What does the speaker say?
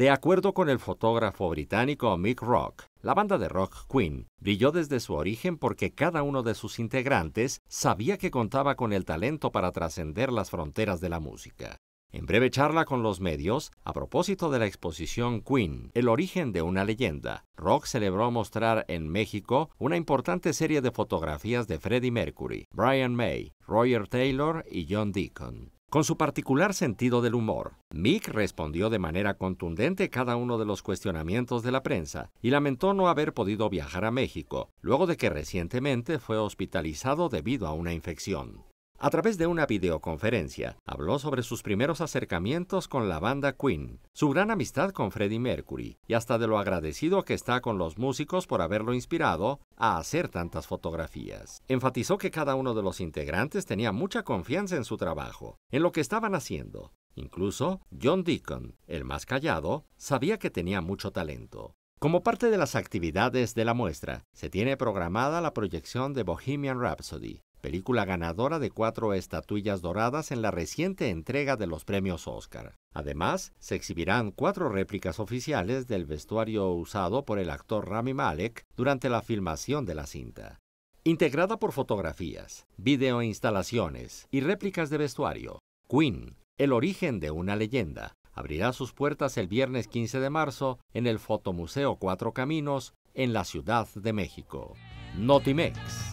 De acuerdo con el fotógrafo británico Mick Rock, la banda de rock Queen brilló desde su origen porque cada uno de sus integrantes sabía que contaba con el talento para trascender las fronteras de la música. En breve charla con los medios, a propósito de la exposición Queen, el origen de una leyenda, Rock celebró mostrar en México una importante serie de fotografías de Freddie Mercury, Brian May, Roger Taylor y John Deacon. Con su particular sentido del humor, Mick respondió de manera contundente cada uno de los cuestionamientos de la prensa y lamentó no haber podido viajar a México, luego de que recientemente fue hospitalizado debido a una infección. A través de una videoconferencia, habló sobre sus primeros acercamientos con la banda Queen, su gran amistad con Freddie Mercury y hasta de lo agradecido que está con los músicos por haberlo inspirado a hacer tantas fotografías. Enfatizó que cada uno de los integrantes tenía mucha confianza en su trabajo, en lo que estaban haciendo. Incluso John Deacon, el más callado, sabía que tenía mucho talento. Como parte de las actividades de la muestra, se tiene programada la proyección de Bohemian Rhapsody, película ganadora de cuatro estatuillas doradas en la reciente entrega de los premios Oscar. Además, se exhibirán cuatro réplicas oficiales del vestuario usado por el actor Rami Malek durante la filmación de la cinta. Integrada por fotografías, video instalaciones y réplicas de vestuario, Queen, el origen de una leyenda, abrirá sus puertas el viernes 15 de marzo en el Fotomuseo Cuatro Caminos en la Ciudad de México. Notimex.